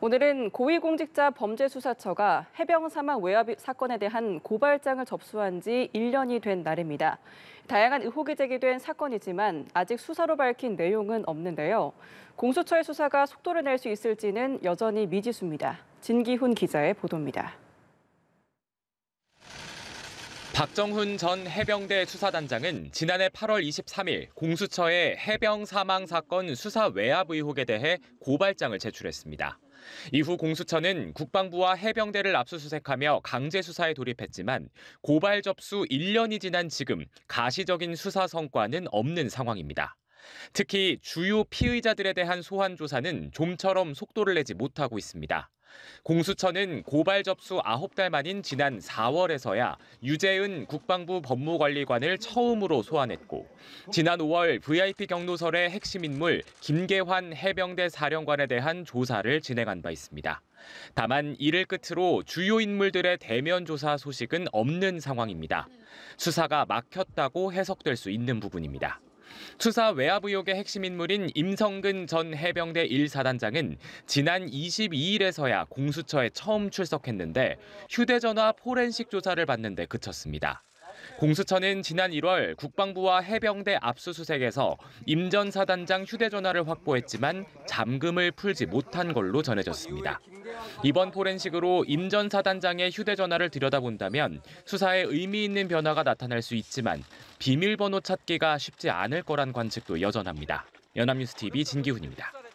오늘은 고위공직자 범죄수사처가 해병 사망 외압 사건에 대한 고발장을 접수한 지 1년이 된 날입니다. 다양한 의혹이 제기된 사건이지만 아직 수사로 밝힌 내용은 없는데요. 공수처의 수사가 속도를 낼 수 있을지는 여전히 미지수입니다. 진기훈 기자의 보도입니다. 박정훈 전 해병대 수사단장은 지난해 8월 23일 공수처에 해병 사망 사건 수사 외압 의혹에 대해 고발장을 제출했습니다. 이후 공수처는 국방부와 해병대를 압수수색하며 강제 수사에 돌입했지만 고발 접수 1년이 지난 지금 가시적인 수사 성과는 없는 상황입니다. 특히 주요 피의자들에 대한 소환 조사는 좀처럼 속도를 내지 못하고 있습니다. 공수처는 고발 접수 9달 만인 지난 4월에서야 유재은 국방부 법무관리관을 처음으로 소환했고 지난 5월 VIP 경로설의 핵심 인물 김계환 해병대 사령관에 대한 조사를 진행한 바 있습니다. 다만 이를 끝으로 주요 인물들의 대면 조사 소식은 없는 상황입니다. 수사가 막혔다고 해석될 수 있는 부분입니다. 추사 외압 의혹의 핵심 인물인 임성근 전 해병대 1사단장은 지난 22일에서야 공수처에 처음 출석했는데 휴대전화 포렌식 조사를 받는데 그쳤습니다. 공수처는 지난 1월 국방부와 해병대 압수수색에서 임전 사단장 휴대전화를 확보했지만 잠금을 풀지 못한 걸로 전해졌습니다. 이번 포렌식으로 임전 사단장의 휴대전화를 들여다본다면 수사에 의미 있는 변화가 나타날 수 있지만 비밀번호 찾기가 쉽지 않을 거란 관측도 여전합니다. 연합뉴스 TV 진기훈입니다.